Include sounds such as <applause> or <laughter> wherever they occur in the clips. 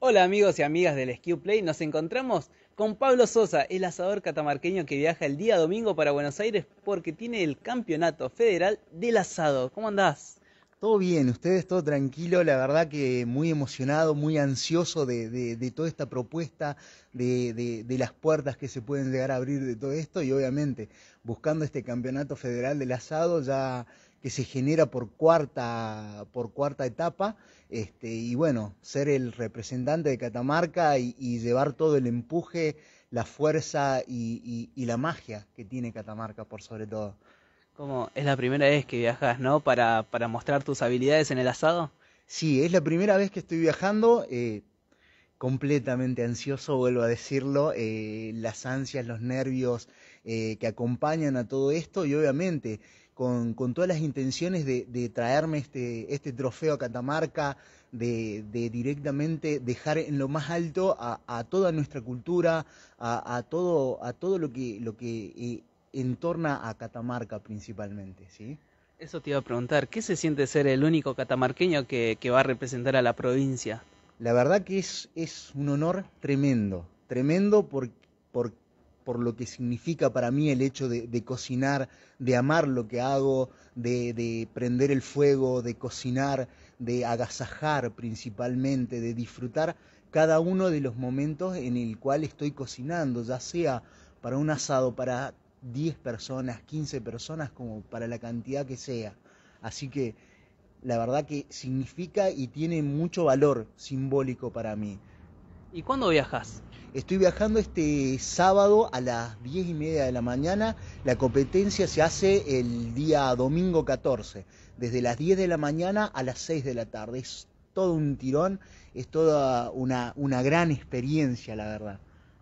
Hola amigos y amigas del SQ Play, nos encontramos con Pablo Sosa, el asador catamarqueño que viaja el día domingo para Buenos Aires porque tiene el campeonato federal del asado. ¿Cómo andás? Todo bien, ustedes todo tranquilo, la verdad que muy emocionado, muy ansioso de, de, toda esta propuesta, de, de, las puertas que se pueden llegar a abrir de todo esto y obviamente buscando este campeonato federal del asado ya que se genera por cuarta, por cuarta etapa, este, y bueno, ser el representante de Catamarca y, llevar todo el empuje, la fuerza y, la magia que tiene Catamarca, por sobre todo. ¿Cómo? ¿Es la primera vez que viajas, no? Para, para mostrar tus habilidades en el asado. Sí, es la primera vez que estoy viajando. Eh, completamente ansioso, vuelvo a decirlo, eh, las ansias, los nervios eh, que acompañan a todo esto y obviamente con, todas las intenciones de, traerme este, este trofeo a Catamarca, de, directamente dejar en lo más alto a, toda nuestra cultura, a, todo, a todo lo que, lo que eh, entorna a Catamarca principalmente, ¿sí? Eso te iba a preguntar, ¿qué se siente ser el único catamarqueño que, va a representar a la provincia? La verdad que es, es un honor tremendo, tremendo por, por, por lo que significa para mí el hecho de, cocinar, de amar lo que hago, de, de, prender el fuego, de cocinar, de agasajar principalmente, de disfrutar cada uno de los momentos en el cual estoy cocinando, ya sea para un asado, para 10 personas, 15 personas, como para la cantidad que sea. Así que la verdad que significa y tiene mucho valor simbólico para mí. ¿Y cuándo viajas? Estoy viajando este sábado a las 10 y media de la mañana. La competencia se hace el día domingo 14, desde las 10 de la mañana a las 6 de la tarde. Es todo un tirón, es toda una, una gran experiencia, la verdad.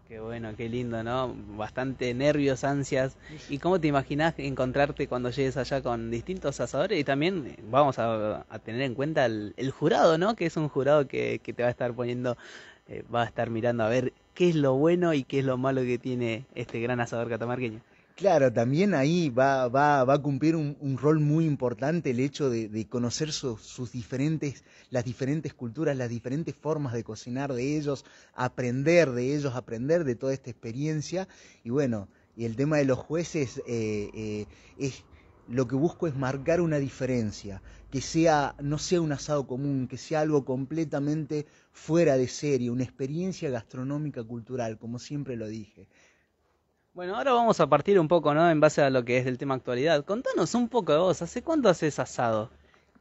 Qué bueno, qué lindo, ¿no? Bastante nervios, ansias. ¿Y cómo te imaginas encontrarte cuando llegues allá con distintos asadores? Y también eh, vamos a, tener en cuenta el, el, jurado, ¿no? Que es un jurado que te va a estar poniendo eh, va a estar mirando a ver qué es lo bueno y qué es lo malo que tiene este gran asador catamarqueño. Claro, también ahí va, va, va a cumplir un, rol muy importante el hecho de, conocer sus diferentes, las diferentes culturas, las diferentes formas de cocinar de ellos, aprender de ellos, aprender de toda esta experiencia. Y bueno, y el tema de los jueces eh, eh, es lo que busco es marcar una diferencia que sea, no sea un asado común, que sea algo completamente fuera de serie, una experiencia gastronómica cultural, como siempre lo dije. Bueno, ahora vamos a partir un poco, ¿no? En base a lo que es del tema actualidad. Contanos un poco de vos, ¿hace cuánto haces asado?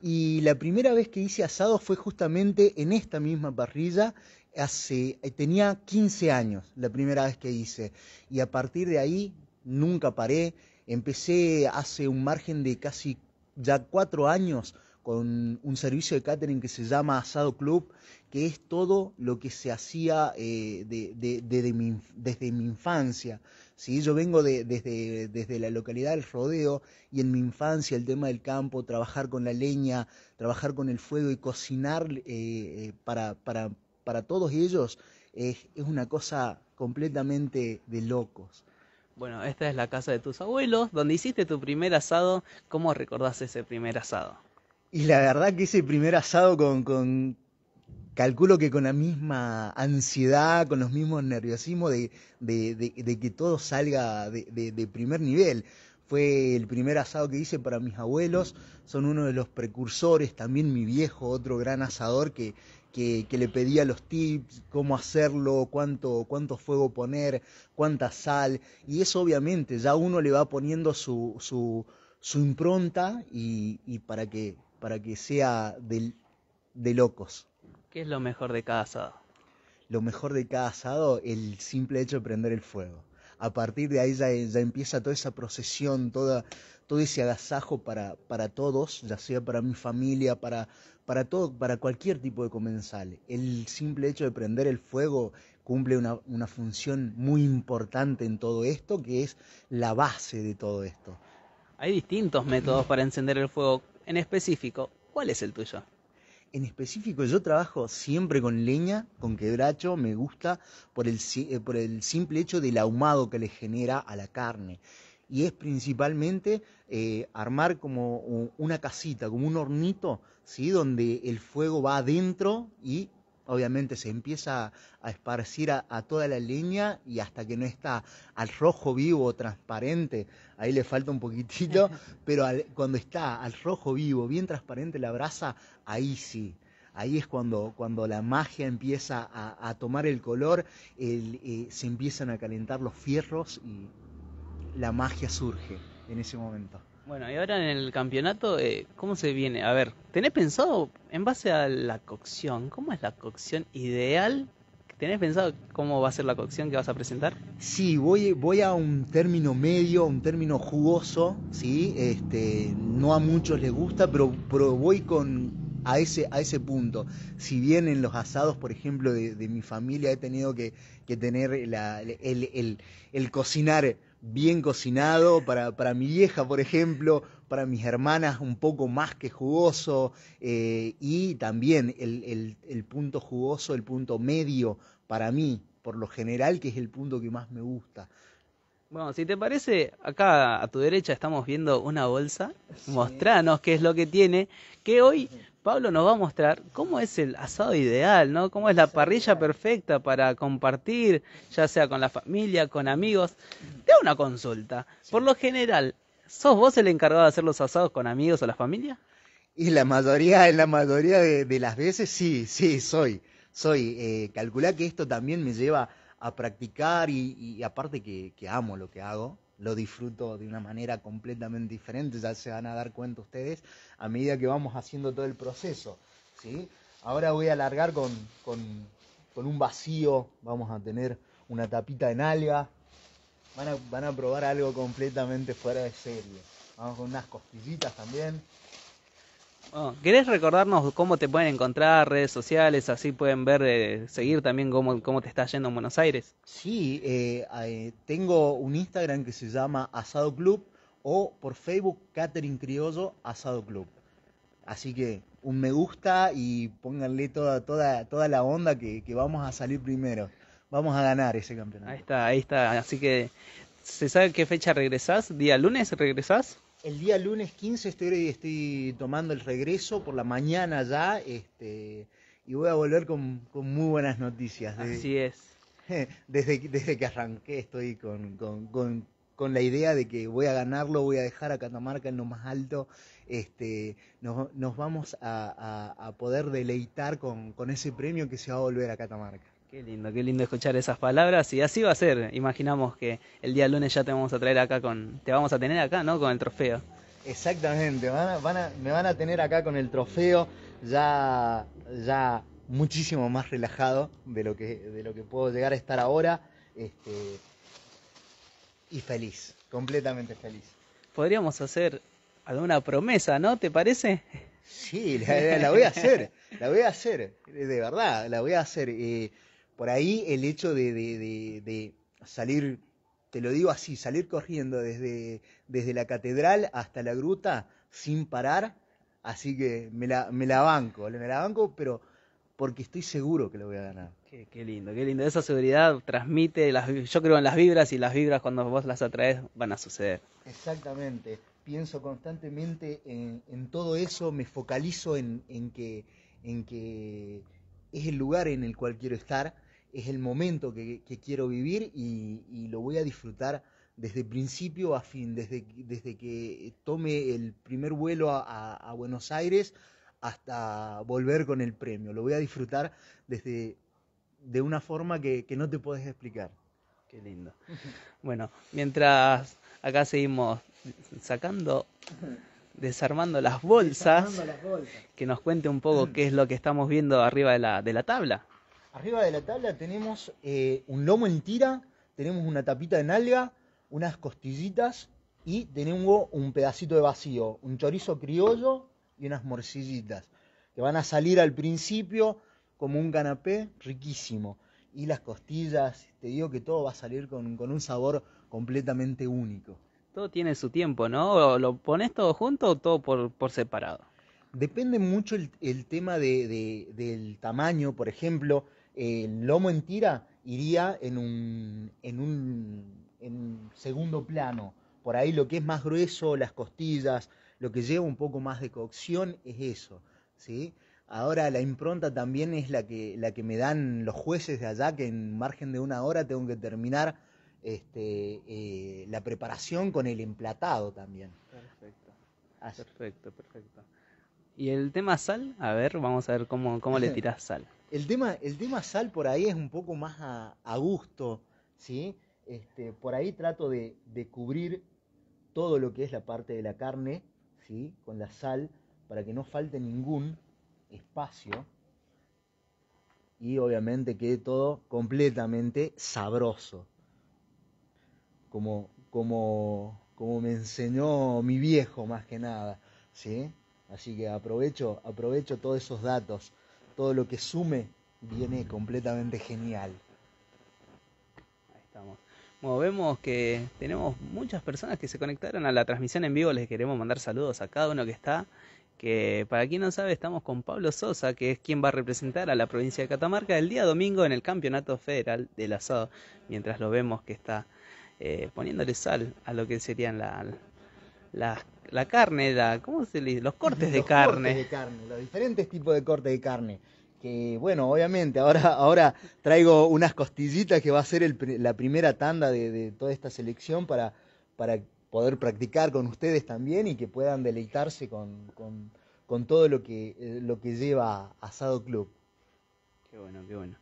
Y la primera vez que hice asado fue justamente en esta misma parrilla. Hace, eh, tenía 15 años la primera vez que hice. Y a partir de ahí nunca paré. Empecé hace un margen de casi ya cuatro años con un servicio de catering que se llama Asado Club, que es todo lo que se hacía eh, desde mi infancia. ¿sí? Yo vengo desde, la localidad del rodeo y en mi infancia el tema del campo, trabajar con la leña, trabajar con el fuego y cocinar eh, eh, para, todos ellos es, es una cosa completamente de locos. Bueno, esta es la casa de tus abuelos, donde hiciste tu primer asado. ¿Cómo recordás ese primer asado? Y la verdad que ese primer asado con, calculo que con la misma ansiedad, con los mismos nerviosismos de, de, que todo salga de, primer nivel. Fue el primer asado que hice para mis abuelos, son uno de los precursores, también mi viejo, otro gran asador que, que, le pedía los tips, cómo hacerlo, cuánto, cuánto fuego poner, cuánta sal, y eso obviamente ya uno le va poniendo su, su, impronta y, y para que para que sea de, locos. ¿Qué es lo mejor de cada asado? Lo mejor de cada asado, el simple hecho de prender el fuego. A partir de ahí ya, empieza toda esa procesión, toda, todo ese agasajo para, para todos, ya sea para mi familia, para, para, todo, para cualquier tipo de comensal. El simple hecho de prender el fuego cumple una, una función muy importante en todo esto, que es la base de todo esto. Hay distintos métodos para encender el fuego en específico, ¿cuál es el tuyo? En específico, yo trabajo siempre con leña, con quebracho, me gusta por el, eh, por el simple hecho del ahumado que le genera a la carne y es principalmente eh, armar como una casita, como un hornito, ¿sí? donde el fuego va adentro y obviamente se empieza a esparcir a, toda la línea y hasta que no está al rojo vivo, transparente, ahí le falta un poquitito, <laughs> pero cuando está al rojo vivo, bien transparente la brasa, ahí sí. Ahí es cuando, cuando la magia empieza a, tomar el color, eh, se empiezan a calentar los fierros y la magia surge en ese momento. Bueno, y ahora en el campeonato, eh, ¿cómo se viene? A ver, ¿tenés pensado, en base a la cocción, cómo es la cocción ideal? ¿Tenés pensado cómo va a ser la cocción que vas a presentar? Sí, voy, voy a un término medio, un término jugoso, ¿sí? Este, no a muchos les gusta, pero, pero voy con, a ese, a ese punto. Si bien en los asados, por ejemplo, de, mi familia he tenido que, tener el, el, el, cocinar bien cocinado, para, para mi vieja, por ejemplo, para mis hermanas un poco más que jugoso, eh, y también el, punto jugoso, el punto medio para mí, por lo general, que es el punto que más me gusta. Bueno, si te parece, acá a tu derecha estamos viendo una bolsa. Mostranos qué es lo que tiene, que hoy Pablo nos va a mostrar cómo es el asado ideal, ¿no? Cómo es la parrilla perfecta para compartir, ya sea con la familia, con amigos. Te hago una consulta. Por lo general, ¿sos vos el encargado de hacer los asados con amigos o la familia? Y la mayoría, en la mayoría de, las veces sí, sí, soy. Soy. Eh, que esto también me lleva a practicar y, aparte que, amo lo que hago, lo disfruto de una manera completamente diferente, ya se van a dar cuenta ustedes a medida que vamos haciendo todo el proceso. ¿sí? Ahora voy a alargar con, un vacío, vamos a tener una tapita en alga, van a, van a probar algo completamente fuera de serie. Vamos con unas costillitas también. Quieres ah, ¿Querés recordarnos cómo te pueden encontrar redes sociales? Así pueden ver, eh, seguir también cómo, cómo, te está yendo en Buenos Aires. Sí, eh, eh, tengo un Instagram que se llama Asado Club o por Facebook Catering Criollo Asado Club. Así que un me gusta y pónganle toda, toda, toda la onda que, que vamos a salir primero. Vamos a ganar ese campeonato. Ahí está, ahí está. Así que, ¿se sabe qué fecha regresás? ¿Día lunes regresás? El día lunes 15 estoy, estoy tomando el regreso por la mañana ya este, y voy a volver con, con muy buenas noticias. Así es. Desde, desde que arranqué estoy con, con, con, con la idea de que voy a ganarlo, voy a dejar a Catamarca en lo más alto, este, nos, vamos a, a poder deleitar con, con ese premio que se va a volver a Catamarca. Qué lindo, qué lindo escuchar esas palabras y así va a ser. Imaginamos que el día lunes ya te vamos a traer acá con, te vamos a tener acá, ¿no? Con el trofeo. Exactamente, me van a tener acá con el trofeo ya, ya muchísimo más relajado de lo que, de lo que puedo llegar a estar ahora este, y feliz, completamente feliz. Podríamos hacer alguna promesa, ¿no? ¿Te parece? Sí, la, voy a hacer, la voy a hacer, de verdad, la voy a hacer por ahí el hecho de, salir, te lo digo así, salir corriendo desde, desde la catedral hasta la gruta sin parar, así que me la, me banco, me la banco, pero porque estoy seguro que lo voy a ganar. Qué, lindo, qué lindo. Esa seguridad transmite, yo creo en las vibras y las vibras cuando vos las atraes van a suceder. Exactamente, pienso constantemente en, todo eso, me focalizo en, que, en que es el lugar en el cual quiero estar es el momento que, quiero vivir y, lo voy a disfrutar desde principio a fin, desde, desde que tome el primer vuelo a, Buenos Aires hasta volver con el premio. Lo voy a disfrutar desde de una forma que, no te puedes explicar. Qué lindo. Bueno, mientras acá seguimos sacando, desarmando las bolsas, desarmando las bolsas. que nos cuente un poco qué es lo que estamos viendo arriba de la, de la tabla. Arriba de la tabla tenemos eh, un lomo en tira, tenemos una tapita de nalga, unas costillitas y tenemos un pedacito de vacío, un chorizo criollo y unas morcillitas que van a salir al principio como un canapé riquísimo. Y las costillas, te digo que todo va a salir con, un sabor completamente único. Todo tiene su tiempo, ¿no? ¿Lo pones todo junto o todo por, separado? Depende mucho el, tema del tamaño, por ejemplo. El lomo en tira iría en un, en un, en segundo plano. Por ahí lo que es más grueso, las costillas, lo que lleva un poco más de cocción es eso, ¿sí? Ahora la impronta también es la que, la que me dan los jueces de allá, que en margen de una hora tengo que terminar este, eh, la preparación con el emplatado también. Perfecto. Perfecto, perfecto. ¿Y el tema sal? A ver, vamos a ver cómo, cómo le <laughs> tiras sal. El tema, sal por ahí es un poco más a, gusto, este, por ahí trato de, de, cubrir todo lo que es la parte de la carne, Con la sal, para que no falte ningún espacio. Y obviamente quede todo completamente sabroso. Como, como, como me enseñó mi viejo más que nada, ¿sí? Así que aprovecho, aprovecho todos esos datos todo lo que sume viene completamente genial. Ahí estamos. Bueno, vemos que tenemos muchas personas que se conectaron a la transmisión en vivo. Les queremos mandar saludos a cada uno que está. Que para quien no sabe, estamos con Pablo Sosa, que es quien va a representar a la provincia de Catamarca el día domingo en el Campeonato Federal del Asado. Mientras lo vemos que está eh, poniéndole sal a lo que serían la, las la carne da ¿cómo se le dice? Los cortes de carne. Cortes de carne, los diferentes tipos de cortes de carne. Que bueno, obviamente, ahora, ahora traigo unas costillitas que va a ser la primera tanda de, toda esta selección para, para poder practicar con ustedes también y que puedan deleitarse con, todo lo que, eh, lo que lleva Asado Club. Qué bueno, qué bueno.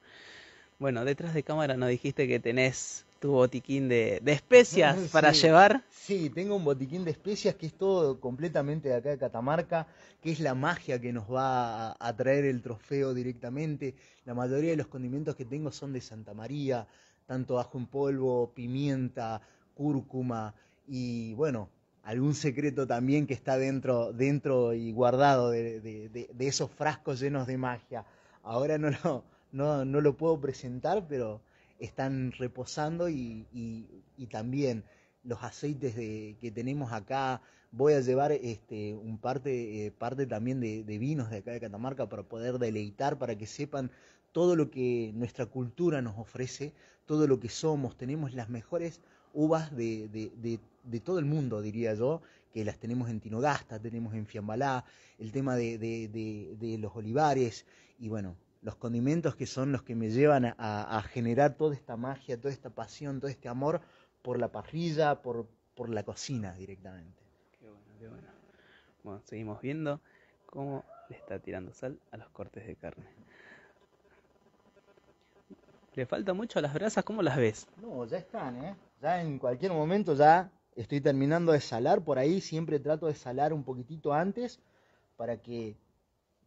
Bueno, detrás de cámara nos dijiste que tenés tu botiquín de, especias <laughs> para llevar. Sí, tengo un botiquín de especias que es todo completamente de acá de Catamarca, que es la magia que nos va a traer el trofeo directamente. La mayoría de los condimentos que tengo son de Santa María, tanto ajo en polvo, pimienta, cúrcuma y bueno, algún secreto también que está dentro, dentro y guardado de, de esos frascos llenos de magia. Ahora no lo, no, no lo puedo presentar, pero están reposando y, también los aceites de, que tenemos acá. Voy a llevar este, un parte, eh, parte también de, vinos de acá de Catamarca para poder deleitar, para que sepan todo lo que nuestra cultura nos ofrece, todo lo que somos. Tenemos las mejores uvas de, de, de todo el mundo, diría yo, que las tenemos en Tinogasta, tenemos en Fiambalá, el tema de, los olivares y bueno, los condimentos que son los que me llevan a, generar toda esta magia, toda esta pasión, todo este amor por la parrilla, por, por la cocina directamente. Qué bueno, qué bueno. Bueno, seguimos viendo cómo le está tirando sal a los cortes de carne. Le falta mucho a las brasas, ¿cómo las ves? No, ya están, ¿eh? Ya en cualquier momento ya estoy terminando de salar por ahí, siempre trato de salar un poquitito antes para que,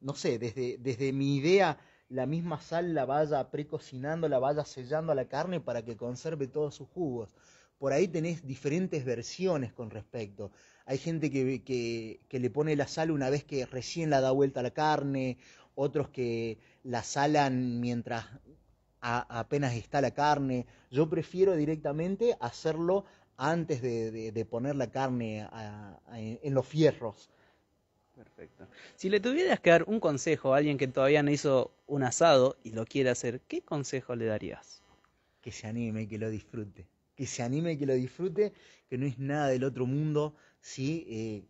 no sé, desde, desde mi idea la misma sal la vaya precocinando, la vaya sellando a la carne para que conserve todos sus jugos. Por ahí tenés diferentes versiones con respecto. Hay gente que, que, le pone la sal una vez que recién la da vuelta a la carne, otros que la salan mientras apenas está la carne. Yo prefiero directamente hacerlo antes de, poner la carne en los fierros Perfecto. Si le tuvieras que dar un consejo a alguien que todavía no hizo un asado y lo quiere hacer, ¿qué consejo le darías? Que se anime, que lo disfrute. Que se anime, que lo disfrute, que no es nada del otro mundo, ¿sí? Eh,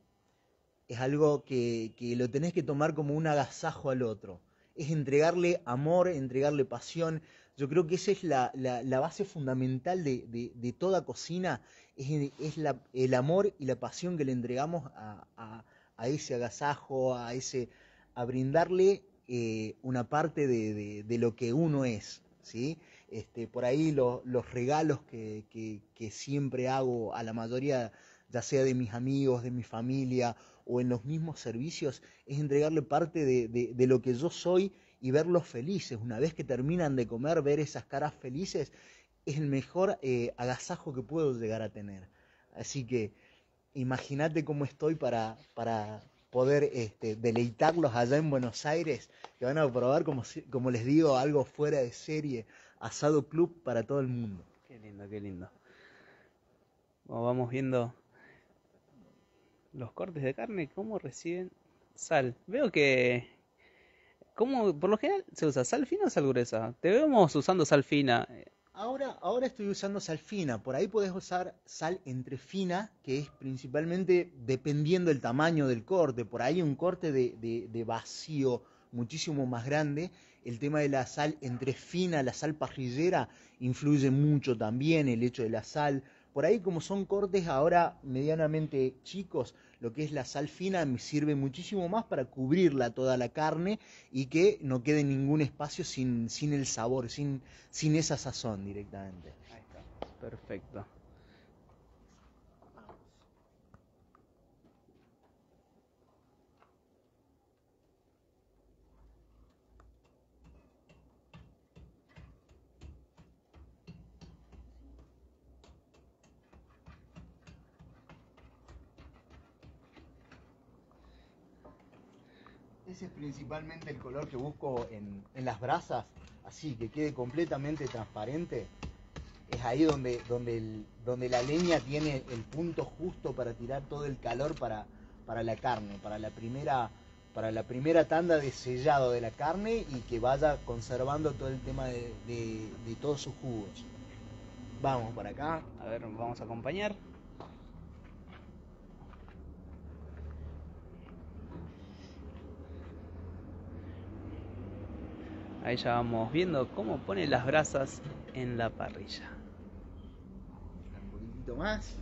es algo que, lo tenés que tomar como un agasajo al otro. Es entregarle amor, entregarle pasión, yo creo que esa es la, base fundamental de, toda cocina, es, el amor y la pasión que le entregamos a, a ese agasajo, a ese, a brindarle eh, una parte de, de, lo que uno es, ¿sí? Este, por ahí los regalos que, que, siempre hago a la mayoría, ya sea de mis amigos, de mi familia o en los mismos servicios, es entregarle parte de, de, lo que yo soy y verlos felices. Una vez que terminan de comer, ver esas caras felices es el mejor eh, agasajo que puedo llegar a tener. Así que imagínate cómo estoy para, para poder este, deleitarlos allá en Buenos Aires, que van a probar, como, como les digo, algo fuera de serie, asado club para todo el mundo. Qué lindo, qué lindo. vamos viendo los cortes de carne, cómo reciben sal. Veo que, como por lo general se usa sal fina o sal gruesa. Te vemos usando sal fina. Ahora, ahora estoy usando sal fina, por ahí podés usar sal entre fina, que es principalmente dependiendo del tamaño del corte, por ahí un corte de, de vacío muchísimo más grande. El tema de la sal entre fina, la sal parrillera, influye mucho también el hecho de la sal. Por ahí como son cortes ahora medianamente chicos, lo que es la sal fina me sirve muchísimo más para cubrirla toda la carne y que no quede ningún espacio sin, sin el sabor, sin, sin esa sazón directamente. Ahí está. Perfecto. Ese es principalmente el color que busco en, las brasas, así que quede completamente transparente. Es ahí donde, donde, donde la leña tiene el punto justo para tirar todo el calor para, la carne, para la primera para la primera tanda de sellado de la carne y que vaya conservando todo el tema de, todos sus jugos. Vamos para acá, a ver, vamos a acompañar. Ahí ya vamos viendo cómo pone las brasas en la parrilla. Un poquitito más.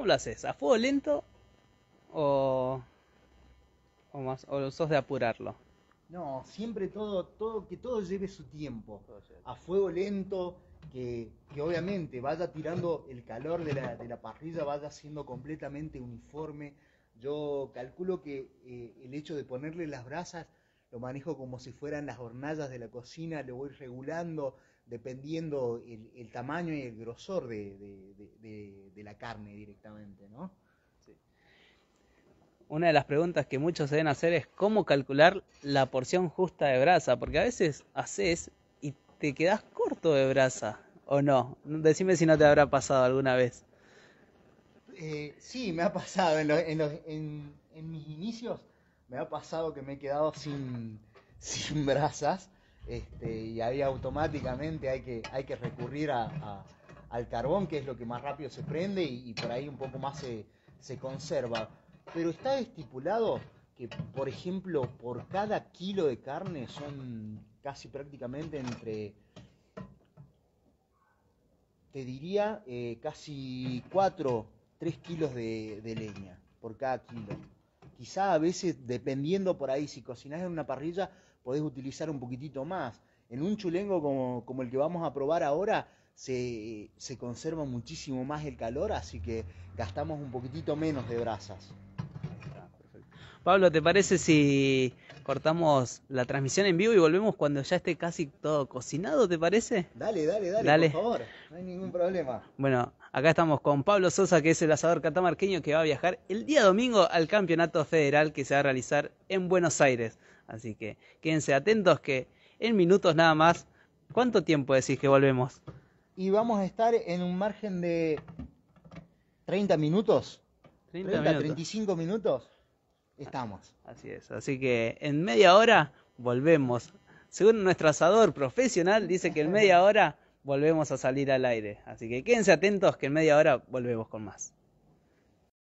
¿Cómo lo haces? ¿A fuego lento o, más, o sos de apurarlo? No, siempre todo, todo, que todo lleve su tiempo. A fuego lento, que, obviamente vaya tirando el calor de la, de la, parrilla, vaya siendo completamente uniforme. Yo calculo que eh, el hecho de ponerle las brasas lo manejo como si fueran las hornallas de la cocina, lo voy regulando, dependiendo el, tamaño y el grosor de, la carne directamente, Una de las preguntas que muchos se deben hacer es cómo calcular la porción justa de brasa, porque a veces haces y te quedas corto de brasa, ¿o no? Decime si no te habrá pasado alguna vez. Eh, sí, me ha pasado, en, mis inicios me ha pasado que me he quedado sin, <laughs> sin brasas este, y ahí automáticamente hay que, hay que recurrir al carbón, que es lo que más rápido se prende y, por ahí un poco más se, conserva. Pero está estipulado que, por ejemplo, por cada kilo de carne son casi prácticamente entre te diría eh, casi 4, 3 kilos de, leña por cada kilo. Quizá a veces, dependiendo por ahí, si cocinas en una parrilla, podés utilizar un poquitito más. En un chulengo como, el que vamos a probar ahora, se, conserva muchísimo más el calor, así que gastamos un poquitito menos de brasas. Pablo, ¿te parece si cortamos la transmisión en vivo y volvemos cuando ya esté casi todo cocinado, ¿te parece? Dale, dale, dale, dale. por favor, no hay ningún problema. Bueno, acá estamos con Pablo Sosa, que es el asador catamarqueño que va a viajar el día domingo al Campeonato Federal que se va a realizar en Buenos Aires. Así que quédense atentos que en minutos nada más, ¿cuánto tiempo decís que volvemos? Y vamos a estar en un margen de 30 minutos. 30, 35 minutos. Estamos. Así es. Así que en media hora volvemos. Según nuestro asador profesional, dice que en media hora volvemos a salir al aire. Así que quédense atentos que en media hora volvemos con más.